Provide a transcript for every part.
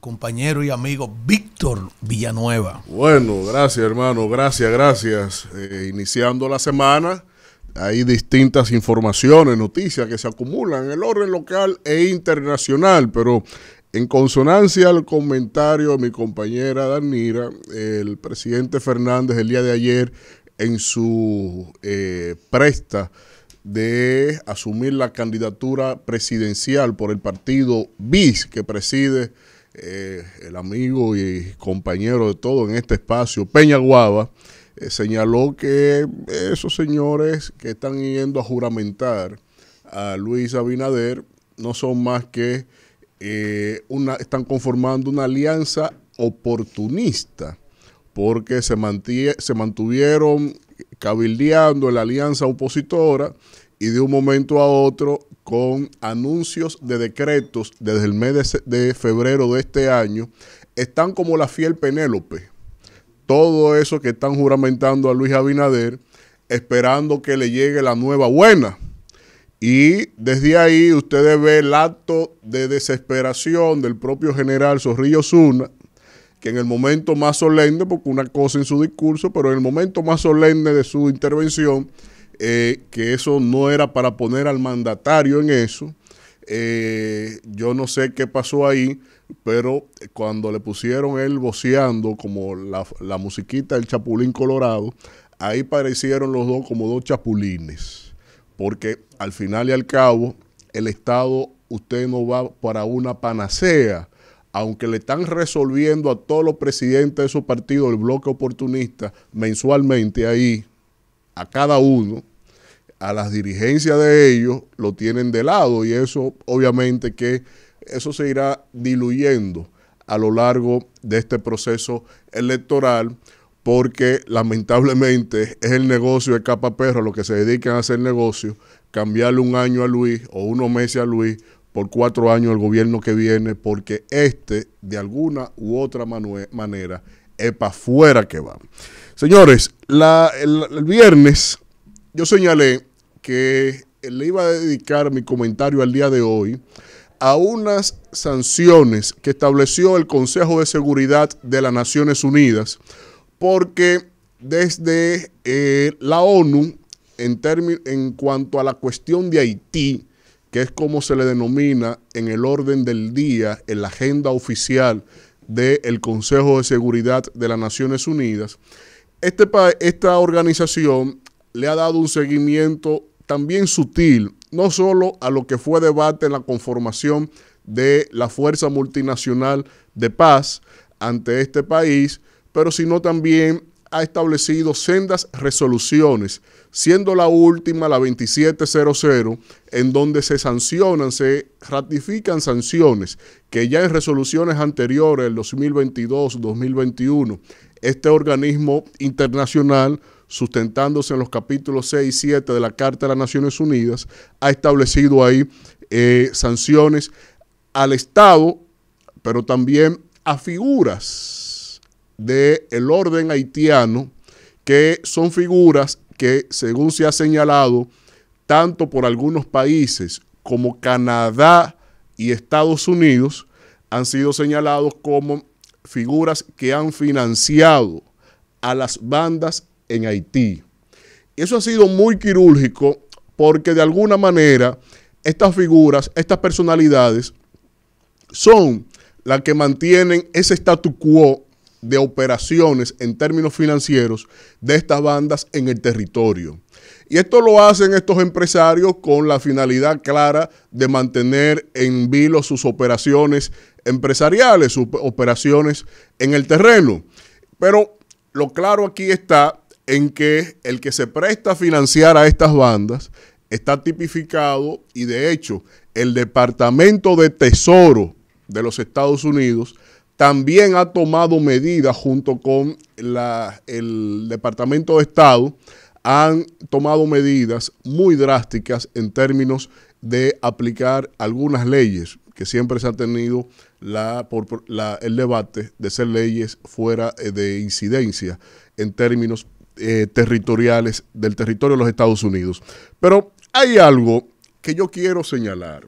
compañero y amigo Víctor Villanueva. Bueno, gracias hermano, gracias, gracias. Eh, iniciando la semana, hay distintas informaciones, noticias que se acumulan en el orden local e internacional, pero en consonancia al comentario de mi compañera Danira, el presidente Fernández el día de ayer en su eh, presta de asumir la candidatura presidencial por el partido BIS que preside eh, el amigo y compañero de todo en este espacio, Peña Guava, eh, señaló que esos señores que están yendo a juramentar a Luis Abinader no son más que eh, una, están conformando una alianza oportunista porque se, se mantuvieron cabildeando en la alianza opositora y de un momento a otro con anuncios de decretos desde el mes de, febrero de este año, están como la fiel Penélope. Todo eso que están juramentando a Luis Abinader, esperando que le llegue la nueva buena. Y desde ahí ustedes ven el acto de desesperación del propio general Zorrillo Zuna, que en el momento más solemne, porque una cosa en su discurso, pero en el momento más solemne de su intervención, eh, que eso no era para poner al mandatario en eso. Eh, yo no sé qué pasó ahí, pero cuando le pusieron él voceando como la, la musiquita del Chapulín Colorado, ahí parecieron los dos como dos chapulines, porque al final y al cabo el Estado, usted no va para una panacea, aunque le están resolviendo a todos los presidentes de su partido el bloque oportunista mensualmente ahí a cada uno, a las dirigencias de ellos, lo tienen de lado y eso obviamente que eso se irá diluyendo a lo largo de este proceso electoral porque lamentablemente es el negocio de capa perro lo que se dedican a hacer negocio, cambiarle un año a Luis o unos meses a Luis por cuatro años al gobierno que viene, porque este de alguna u otra manera es para que va. Señores, el, viernes yo señalé que le iba a dedicar mi comentario al día de hoy a unas sanciones que estableció el Consejo de Seguridad de las Naciones Unidas, porque desde eh, la ONU, en, en cuanto a la cuestión de Haití, que es como se le denomina en el orden del día, en la agenda oficial del Consejo de Seguridad de las Naciones Unidas. Este, esta organización le ha dado un seguimiento también sutil, no solo a lo que fue debate en la conformación de la Fuerza Multinacional de Paz ante este país, pero sino también ha establecido sendas resoluciones, siendo la última la 2700, en donde se sancionan, se ratifican sanciones que ya en resoluciones anteriores, el 2022-2021, este organismo internacional sustentándose en los capítulos 6 y 7 de la Carta de las Naciones Unidas, ha establecido ahí eh, sanciones al Estado, pero también a figuras del orden haitiano, que son figuras que, según se ha señalado, tanto por algunos países como Canadá y Estados Unidos, han sido señalados como figuras que han financiado a las bandas en Haití. Eso ha sido muy quirúrgico porque de alguna manera estas figuras, estas personalidades, son las que mantienen ese statu quo de operaciones en términos financieros de estas bandas en el territorio. Y esto lo hacen estos empresarios con la finalidad clara de mantener en vilo sus operaciones empresariales, sus operaciones en el terreno. Pero lo claro aquí está en que el que se presta a financiar a estas bandas está tipificado y de hecho el Departamento de Tesoro de los Estados Unidos también ha tomado medidas junto con la, el Departamento de Estado, han tomado medidas muy drásticas en términos de aplicar algunas leyes que siempre se ha tenido la, por, el debate de ser leyes fuera eh, de incidencia en términos eh, territoriales del territorio de los Estados Unidos. Pero hay algo que yo quiero señalar.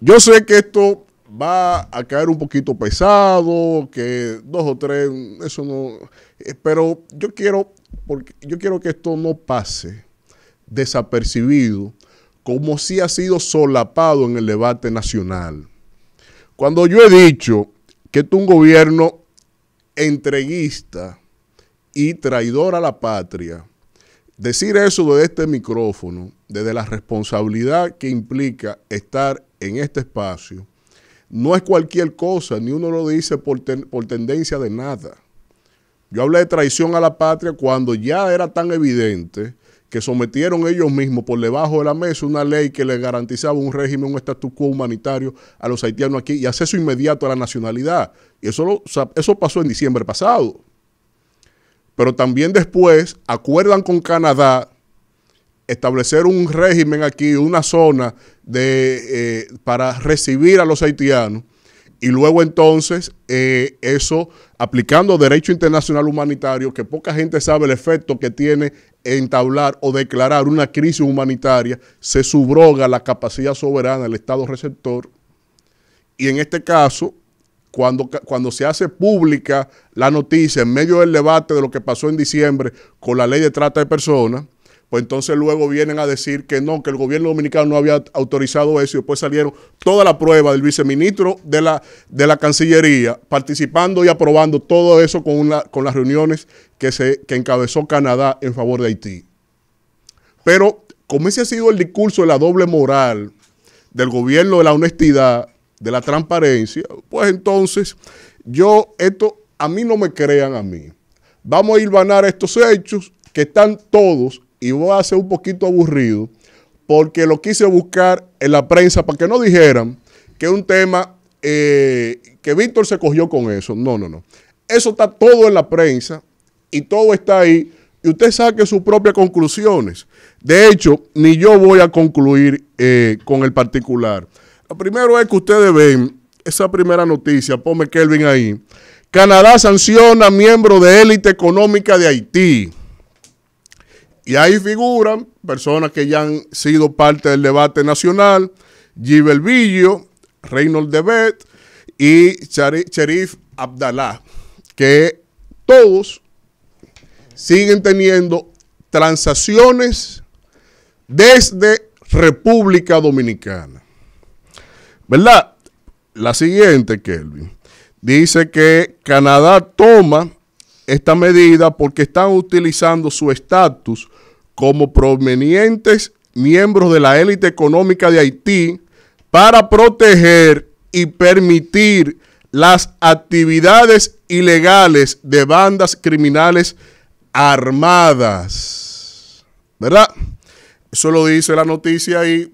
Yo sé que esto va a caer un poquito pesado, que dos o tres, eso no. Eh, pero yo quiero, yo quiero que esto no pase desapercibido, como si ha sido solapado en el debate nacional. Cuando yo he dicho que es un gobierno entreguista y traidor a la patria, decir eso desde este micrófono, desde la responsabilidad que implica estar en este espacio, no es cualquier cosa, ni uno lo dice por, por tendencia de nada. Yo hablé de traición a la patria cuando ya era tan evidente que sometieron ellos mismos por debajo de la mesa una ley que les garantizaba un régimen, un estatus quo humanitario a los haitianos aquí y acceso inmediato a la nacionalidad. Y eso, eso pasó en diciembre pasado. Pero también después acuerdan con Canadá establecer un régimen aquí, una zona de, eh, para recibir a los haitianos y luego entonces eh, eso aplicando derecho internacional humanitario, que poca gente sabe el efecto que tiene entablar o declarar una crisis humanitaria, se subroga la capacidad soberana del Estado receptor y en este caso cuando, cuando, se hace pública la noticia en medio del debate de lo que pasó en diciembre con la ley de trata de personas, pues entonces luego vienen a decir que no, que el gobierno dominicano no había autorizado eso y después salieron toda la prueba del viceministro de la, de la Cancillería participando y aprobando todo eso con, una, con las reuniones que, se, encabezó Canadá en favor de Haití. Pero como ese ha sido el discurso de la doble moral del gobierno de la honestidad, de la transparencia, pues entonces yo esto, a mí no me crean a mí. Vamos a ir vanar estos hechos que están todos y voy a ser un poquito aburrido porque lo quise buscar en la prensa para que no dijeran que un tema eh, que Víctor se cogió con eso. No, no, no. Eso está todo en la prensa y todo está ahí y usted saque sus propias conclusiones. De hecho, ni yo voy a concluir eh, con el particular. Lo primero es que ustedes ven esa primera noticia, ponme Kelvin ahí. Canadá sanciona miembro de élite económica de Haití. Y ahí figuran personas que ya han sido parte del debate nacional, Gibel Villo, Reynold Debet y Sherif Abdalá, que todos siguen teniendo transacciones desde República Dominicana. ¿Verdad? La siguiente, Kelvin. Dice que Canadá toma esta medida porque están utilizando su estatus como provenientes miembros de la élite económica de Haití para proteger y permitir las actividades ilegales de bandas criminales armadas. ¿Verdad? Eso lo dice la noticia y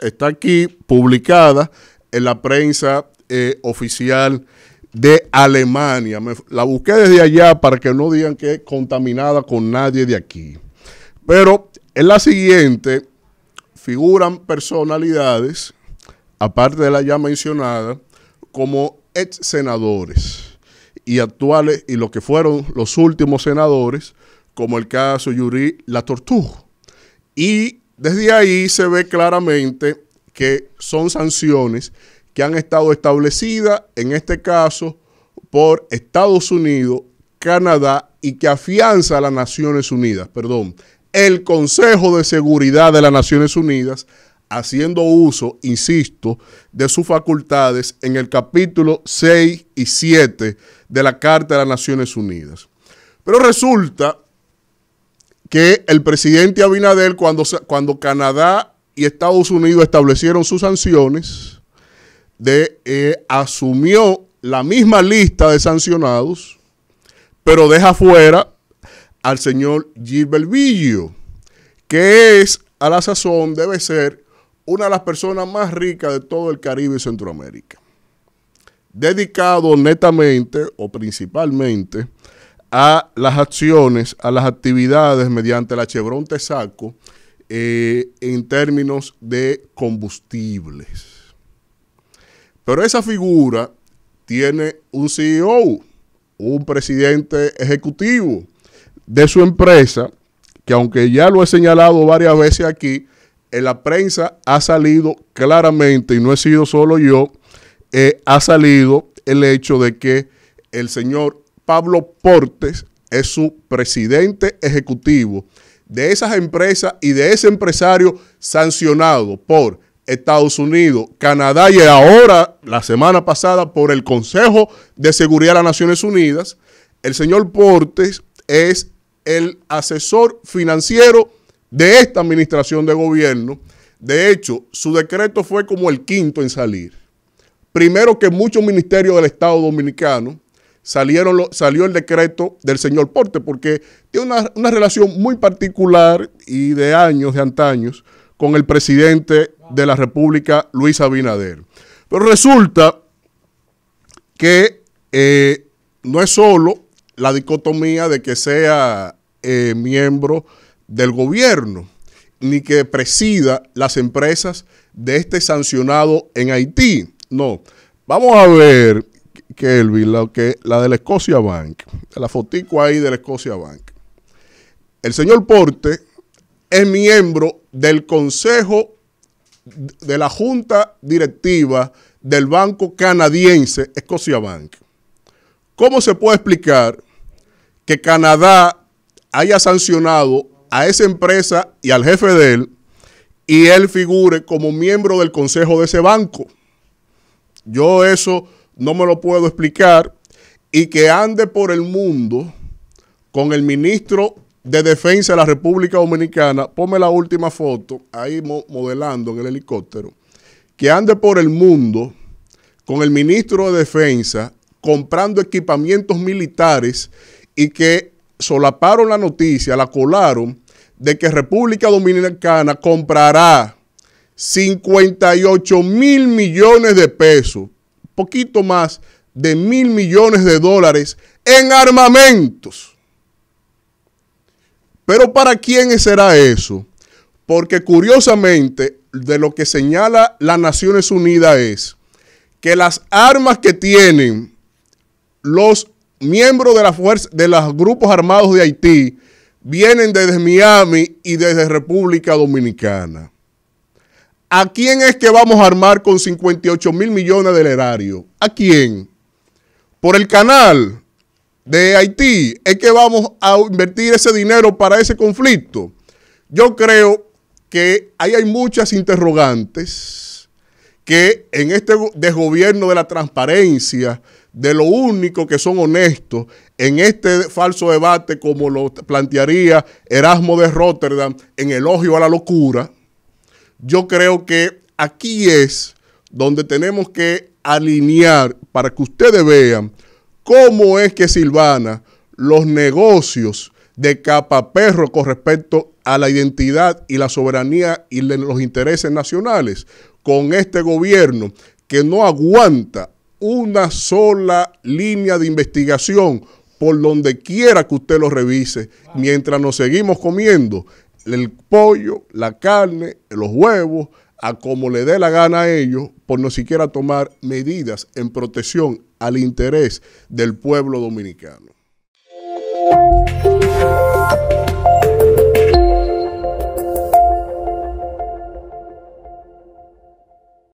está aquí publicada en la prensa eh, oficial de Alemania. la busqué desde allá para que no digan que es contaminada con nadie de aquí. Pero en la siguiente figuran personalidades, aparte de la ya mencionada, como ex senadores y actuales y lo que fueron los últimos senadores, como el caso Yuri La Y desde ahí se ve claramente que son sanciones que han estado establecidas, en este caso, por Estados Unidos, Canadá y que afianza a las Naciones Unidas, perdón, el Consejo de Seguridad de las Naciones Unidas, haciendo uso, insisto, de sus facultades en el capítulo 6 y 7 de la Carta de las Naciones Unidas. Pero resulta que el presidente Abinader, cuando, cuando Canadá y Estados Unidos establecieron sus sanciones, eh, asumió la misma lista de sancionados, pero deja fuera al señor Gilbert Villo, que es a la sazón debe ser una de las personas más ricas de todo el Caribe y Centroamérica. Dedicado netamente o principalmente a las acciones, a las actividades mediante la Chevron Tesaco eh, en términos de combustibles. Pero esa figura tiene un CEO, un presidente ejecutivo de su empresa, que aunque ya lo he señalado varias veces aquí, en la prensa ha salido claramente, y no he sido solo yo, eh, ha salido el hecho de que el señor Pablo Portes es su presidente ejecutivo de esas empresas y de ese empresario sancionado por Estados Unidos, Canadá y ahora, la semana pasada, por el Consejo de Seguridad de las Naciones Unidas, el señor Portes es el asesor financiero de esta administración de gobierno. De hecho, su decreto fue como el quinto en salir. Primero que muchos ministerios del Estado dominicano salieron, salió el decreto del señor Portes porque tiene una relación muy particular y de años, de antaños, con el presidente de la República, Luis Abinader. Pero resulta que eh, no es solo la dicotomía de que sea eh, miembro del gobierno, ni que presida las empresas de este sancionado en Haití. No, vamos a ver, Kelvin, la, que, la de la Escocia Bank, la fotico ahí de la Escocia Bank. El señor Porte es miembro del Consejo de la Junta Directiva del Banco Canadiense Escocia Bank. ¿Cómo se puede explicar que Canadá haya sancionado a esa empresa y al jefe de él y él figure como miembro del consejo de ese banco? Yo eso no me lo puedo explicar y que ande por el mundo con el ministro de Defensa de la República Dominicana, ponme la última foto ahí modelando en el helicóptero, que ande por el mundo con el ministro de Defensa comprando equipamientos militares y que solaparon la noticia, la colaron, de que República Dominicana comprará 58 mil millones de pesos, poquito más de mil millones de dólares en armamentos. Pero ¿para quién será eso? Porque curiosamente, de lo que señala las Naciones Unidas es que las armas que tienen los miembros de, la fuerza, de los grupos armados de Haití vienen desde Miami y desde República Dominicana. ¿A quién es que vamos a armar con 58 mil millones del erario? ¿A quién? ¿Por el canal? de Haití es que vamos a invertir ese dinero para ese conflicto. Yo creo que ahí hay muchas interrogantes que en este desgobierno de la transparencia, de lo único que son honestos en este falso debate como lo plantearía Erasmo de Rotterdam en elogio a la locura, yo creo que aquí es donde tenemos que alinear para que ustedes vean cómo es que Silvana los negocios de perro con respecto a la identidad y la soberanía y los intereses nacionales con este gobierno que no aguanta una sola línea de investigación por donde quiera que usted lo revise, mientras nos seguimos comiendo el pollo, la carne, los huevos, a como le dé la gana a ellos por no siquiera tomar medidas en protección al interés del pueblo dominicano.